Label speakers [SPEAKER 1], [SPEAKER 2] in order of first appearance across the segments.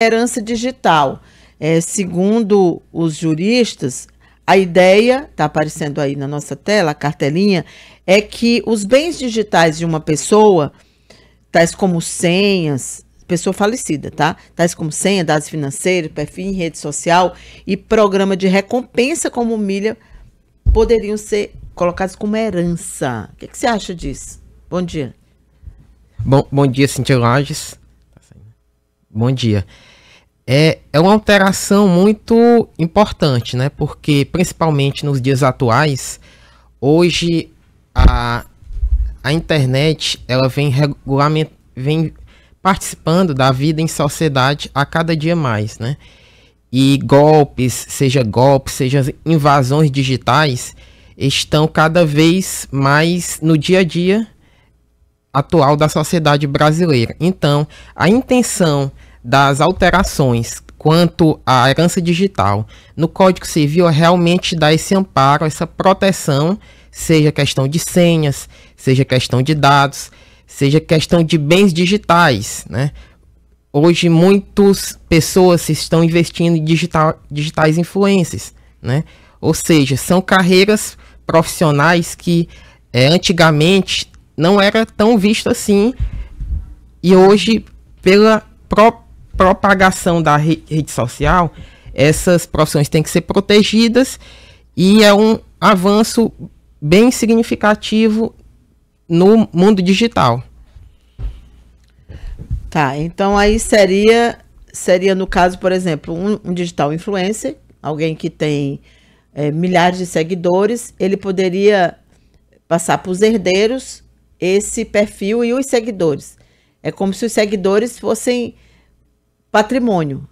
[SPEAKER 1] herança digital. É, segundo os juristas, a ideia, está aparecendo aí na nossa tela, a cartelinha, é que os bens digitais de uma pessoa, tais como senhas, pessoa falecida, tá? Tais como senha, dados financeiros, perfil em rede social e programa de recompensa como milha, poderiam ser colocados como herança. O que, é que você acha disso? Bom dia.
[SPEAKER 2] Bom, bom dia, Cintia Lages. Tá bom dia é, é uma alteração muito importante, né? Porque, principalmente nos dias atuais, hoje a, a internet ela vem, regulament, vem participando da vida em sociedade a cada dia mais, né? E golpes, seja golpes, seja invasões digitais, estão cada vez mais no dia a dia atual da sociedade brasileira. Então, a intenção das alterações quanto à herança digital no Código Civil é realmente dá esse amparo, essa proteção, seja questão de senhas, seja questão de dados, seja questão de bens digitais, né? Hoje muitas pessoas estão investindo em digital, digitais influências, né? Ou seja, são carreiras profissionais que é, antigamente não era tão visto assim e hoje pela própria propagação da rede social, essas profissões têm que ser protegidas e é um avanço bem significativo no mundo digital. Tá, então aí seria seria
[SPEAKER 1] no caso, por exemplo, um, um digital influencer, alguém que tem é, milhares de seguidores, ele poderia passar para os herdeiros esse perfil e os seguidores. É como se os seguidores fossem patrimônio.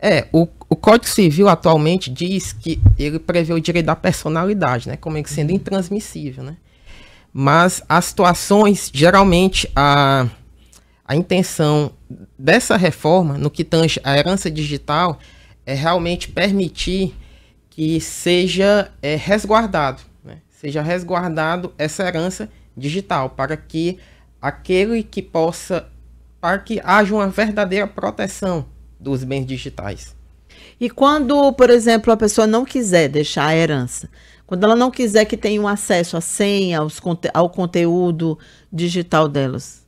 [SPEAKER 2] É, o, o Código Civil atualmente diz que ele prevê o direito da personalidade, né, como sendo uhum. intransmissível, né? Mas as situações, geralmente, a, a intenção dessa reforma, no que tange a herança digital, é realmente permitir que seja é, resguardado, né? seja resguardado essa herança digital, para que aquele que possa para que haja uma verdadeira proteção dos bens digitais.
[SPEAKER 1] E quando, por exemplo, a pessoa não quiser deixar a herança, quando ela não quiser que tenha um acesso à senha, aos, ao conteúdo digital
[SPEAKER 2] delas?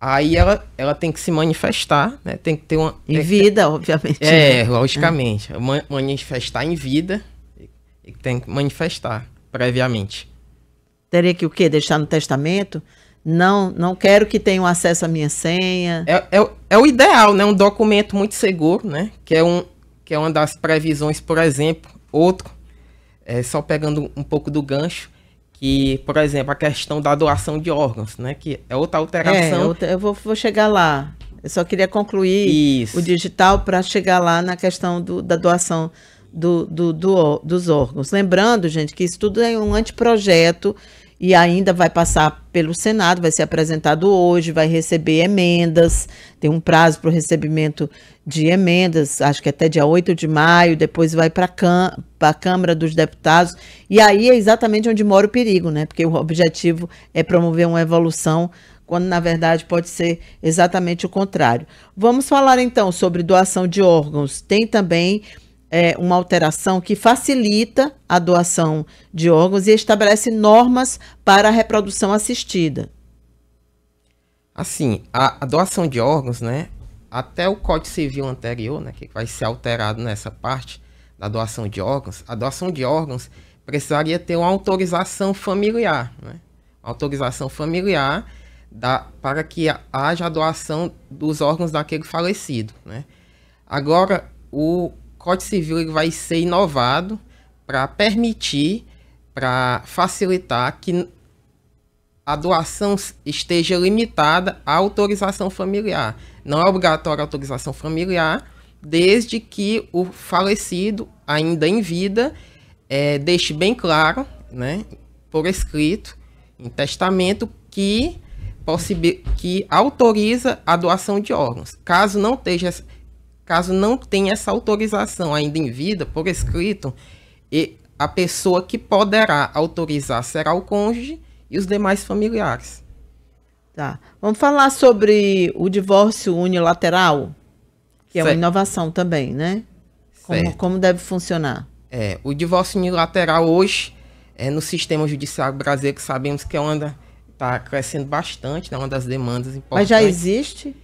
[SPEAKER 2] Aí ela, ela tem que se manifestar, né? Tem que ter uma. Em vida, ter, obviamente. É, né? logicamente. É. Manifestar em vida. e Tem que manifestar previamente.
[SPEAKER 1] Teria que o quê? Deixar no testamento?
[SPEAKER 2] Não, não quero que tenham acesso à minha senha. É, é, é, o ideal, né? Um documento muito seguro, né? Que é, um, que é uma das previsões, por exemplo. Outro, é, só pegando um pouco do gancho, que, por exemplo, a questão da doação de órgãos, né? Que é outra alteração.
[SPEAKER 1] É, eu vou, vou chegar lá. Eu só queria concluir Isso. o digital para chegar lá na questão do, da doação do, do, do, dos órgãos. Lembrando, gente, que isso tudo é um anteprojeto e ainda vai passar pelo Senado, vai ser apresentado hoje, vai receber emendas, tem um prazo para o recebimento de emendas, acho que até dia 8 de maio, depois vai para a Câmara dos Deputados, e aí é exatamente onde mora o perigo, né? Porque o objetivo é promover uma evolução quando na verdade pode ser exatamente o contrário. Vamos falar então sobre doação de órgãos. Tem também é, uma alteração que facilita a doação de órgãos e estabelece normas para a reprodução assistida.
[SPEAKER 2] Assim, a, a doação de órgãos, né? Até o Código Civil anterior, né, que vai ser alterado nessa parte da doação de órgãos, a doação de órgãos precisaria ter uma autorização familiar, né? Autorização familiar da, para que haja a doação dos órgãos daquele falecido, né? Agora, o Código Civil ele vai ser inovado para permitir, para facilitar que a doação esteja limitada à autorização familiar. Não é obrigatória a autorização familiar, desde que o falecido, ainda em vida, é, deixe bem claro, né, por escrito, em testamento, que, que autoriza a doação de órgãos. Caso não esteja caso não tenha essa autorização ainda em vida, por escrito, e a pessoa que poderá autorizar será o cônjuge e os demais familiares. Tá. Vamos falar sobre o divórcio unilateral,
[SPEAKER 1] que certo. é uma inovação também, né?
[SPEAKER 2] Como, como, deve funcionar? É, o divórcio unilateral hoje, é, no sistema judiciário brasileiro, que sabemos que é está crescendo bastante, é né, uma das demandas importantes. Mas já existe?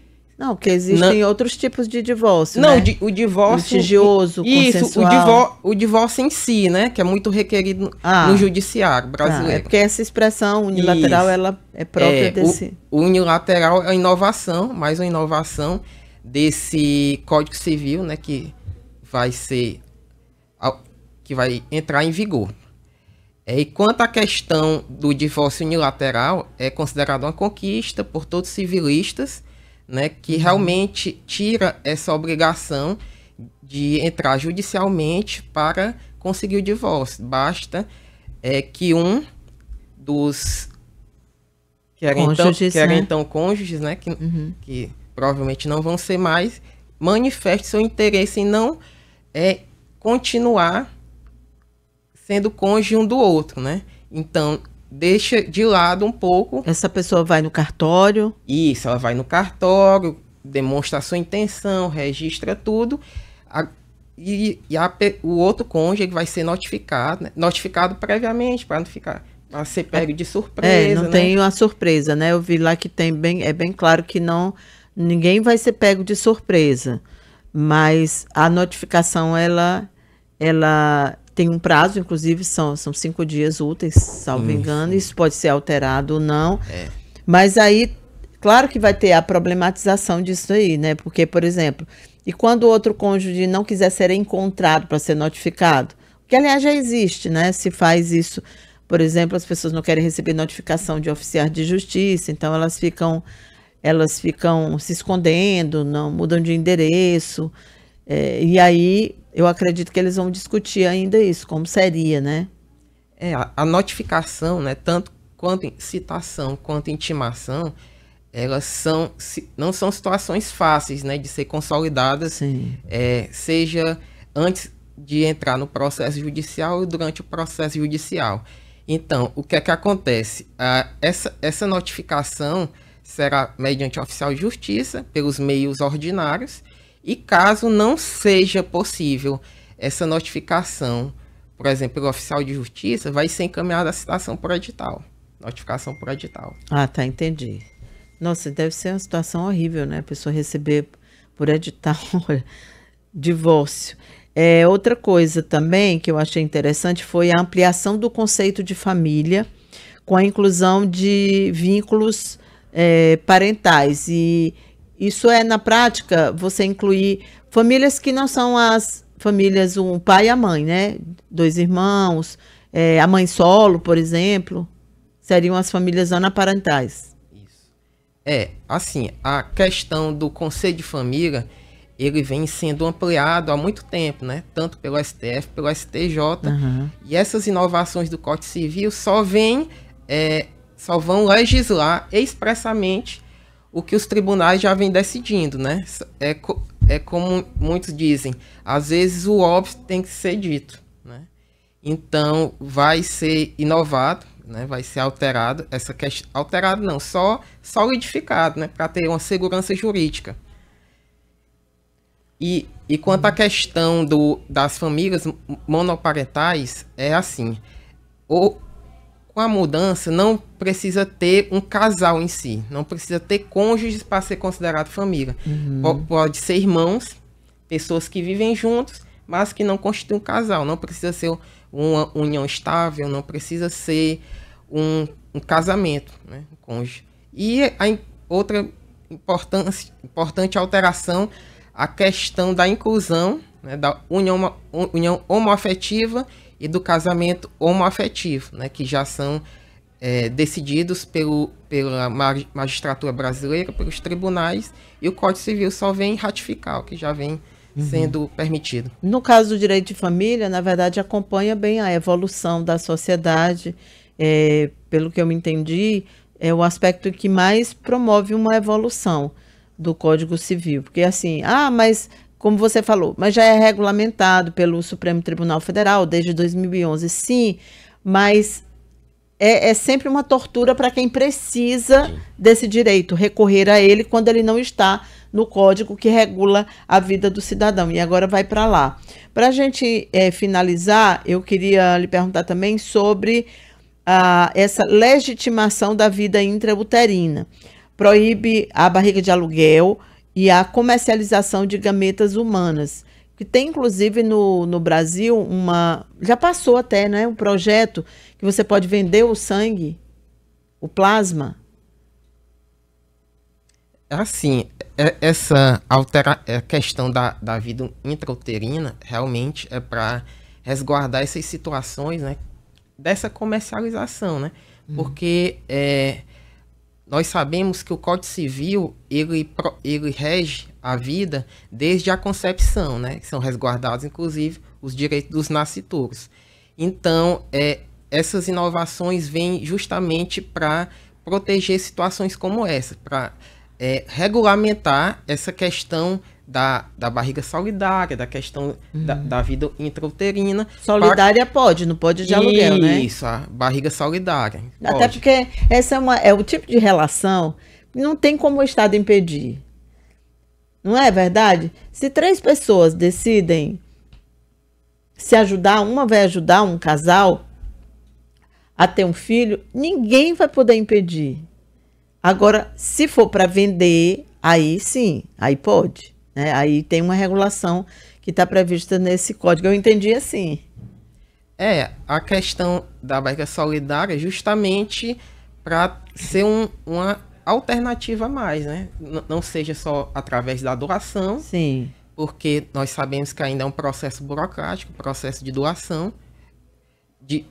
[SPEAKER 2] Não, porque existem não. outros tipos de divórcio. Não, né? o divórcio. Litigioso, isso, O, o divórcio em si,
[SPEAKER 1] né? Que é muito requerido ah, no judiciário brasileiro. Ah, é porque essa expressão unilateral isso. ela é própria é, desse.
[SPEAKER 2] O, unilateral é a inovação, mais uma inovação desse Código Civil, né? Que vai ser. que vai entrar em vigor. É, e quanto à questão do divórcio unilateral, é considerado uma conquista por todos os civilistas né, que uhum. realmente tira essa obrigação de entrar judicialmente para conseguir o divórcio. Basta é, que um dos que eram então, né? então cônjuges, né, que, uhum. que provavelmente não vão ser mais, manifeste seu interesse em não é, continuar sendo cônjuge um do outro, né? Então, deixa de lado um pouco. Essa pessoa vai no cartório? Isso, ela vai no cartório, demonstra sua intenção, registra tudo. A, e, e a, o outro cônjuge vai ser notificado, né? notificado previamente para não ficar para ser pego de surpresa. É, não né? tem
[SPEAKER 1] uma surpresa, né? Eu vi lá que tem bem, é bem claro que não, ninguém vai ser pego de surpresa, mas a notificação ela, ela tem um prazo, inclusive são, são cinco dias úteis, salvo hum, engano, isso pode ser alterado ou não. É. Mas aí, claro que vai ter a problematização disso aí, né? Porque, por exemplo, e quando o outro cônjuge não quiser ser encontrado para ser notificado, que aliás já existe, né? Se faz isso, por exemplo, as pessoas não querem receber notificação de oficial de justiça, então elas ficam elas ficam se escondendo, não mudam de endereço. É, e aí eu acredito que eles vão discutir ainda isso, como
[SPEAKER 2] seria, né? É, a, notificação, né, tanto quanto citação quanto intimação, elas são, não são situações fáceis né, de ser consolidadas, é, seja antes de entrar no processo judicial ou durante o processo judicial. Então, o que é que acontece? Ah, essa, essa notificação será mediante oficial de justiça, pelos meios ordinários, e caso não seja possível essa notificação, por exemplo, pelo oficial de justiça, vai ser encaminhada a citação por edital. Notificação por edital.
[SPEAKER 1] Ah, tá, entendi. Nossa, deve ser uma situação horrível, né? A pessoa receber por edital divórcio. É, outra coisa também que eu achei interessante foi a ampliação do conceito de família com a inclusão de vínculos é, parentais. E isso é, na prática, você incluir famílias que não são as famílias, um pai e a mãe, né? Dois irmãos, é, a mãe solo, por exemplo, seriam as famílias anaparentais.
[SPEAKER 2] Isso. É, assim, a questão do conceito de família, ele vem sendo ampliado há muito tempo, né? Tanto pelo STF, pelo STJ. Uhum. E essas inovações do Código Civil só vêm, é, só vão legislar expressamente o que os tribunais já vêm decidindo, né? É, co é como muitos dizem, às vezes o óbvio tem que ser dito, né? Então vai ser inovado, né? Vai ser alterado essa questão, alterado não, só solidificado, né? Para ter uma segurança jurídica. E, e quanto à questão do, das famílias monoparentais, é assim. Ou, com a mudança não precisa ter um casal em si, não precisa ter cônjuges para ser considerado família. Uhum. Pode ser irmãos, pessoas que vivem juntos, mas que não constituem um casal. Não precisa ser uma união estável, não precisa ser um, um casamento, né, um cônjuge. E a outra importante, importante alteração, a questão da inclusão, né, da união, união homoafetiva e do casamento homoafetivo, né, que já são é, decididos pelo, pela magistratura brasileira, pelos tribunais, e o Código Civil só vem ratificar, o que já vem uhum. sendo permitido.
[SPEAKER 1] No caso do direito de família, na verdade, acompanha bem a evolução da sociedade, é, pelo que eu me entendi, é o aspecto que mais promove uma evolução do Código Civil, porque assim, ah, mas como você falou, mas já é regulamentado pelo Supremo Tribunal Federal desde 2011, sim, mas é, é sempre uma tortura para quem precisa sim. desse direito, recorrer a ele quando ele não está no código que regula a vida do cidadão. E agora vai para lá. Para a gente é, finalizar, eu queria lhe perguntar também sobre essa legitimação da vida intrauterina. Proíbe a barriga de aluguel e a comercialização de gametas humanas, que tem inclusive no, no Brasil uma. Já passou até, né? Um projeto que você pode vender o sangue, o plasma.
[SPEAKER 2] Assim, é, essa altera é, questão da, da vida intrauterina realmente é para resguardar essas situações, né? Dessa comercialização, né? Uhum. Porque é, nós sabemos que o Código Civil, ele, ele rege a vida desde a concepção, né? São resguardados, inclusive, os direitos dos nascituros. Então, é, essas inovações vêm justamente para proteger situações como essa, para é, regulamentar essa questão da, da barriga solidária, da questão uhum. da, da, vida intrauterina. Solidária para... pode, não pode de aluguel, Isso, né? Isso, a barriga solidária. Até
[SPEAKER 1] porque essa é, uma, é o tipo de relação que não tem como o Estado impedir. Não é verdade? Se três pessoas decidem se ajudar, uma vai ajudar um casal a ter um filho, ninguém vai poder impedir. Agora, se for para vender, aí sim, aí pode. Né? Aí tem uma regulação que está prevista nesse código. Eu entendi assim. É,
[SPEAKER 2] a questão da barriga solidária é justamente para ser um, uma alternativa a mais, né? N não seja só através da doação. Sim. Porque nós sabemos que ainda é um processo burocrático, processo de doação, de,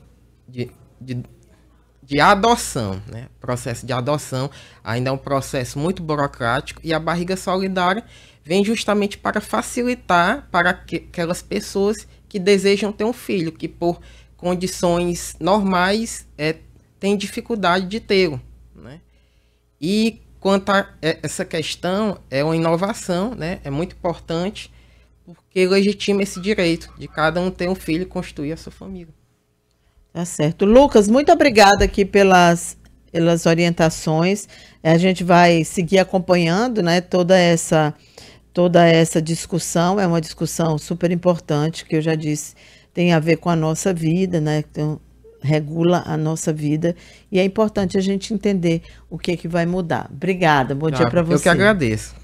[SPEAKER 2] de, de de adoção, né? O processo de adoção ainda é um processo muito burocrático e a barriga solidária vem justamente para facilitar para aquelas pessoas que desejam ter um filho, que por condições normais é, têm dificuldade de tê-lo, né? E quanto a é, essa questão, é uma inovação, né? É muito importante porque legitima esse direito de cada um ter um filho e construir a sua família.
[SPEAKER 1] Tá certo. Lucas, muito obrigada aqui pelas, pelas orientações. A gente vai seguir acompanhando, né, toda essa toda essa discussão. É uma discussão super importante que eu já disse, tem a ver com a nossa vida, né? Então, regula a nossa vida e é importante a gente entender o que é que vai mudar. Obrigada. Bom dia tá. para você. Eu que agradeço.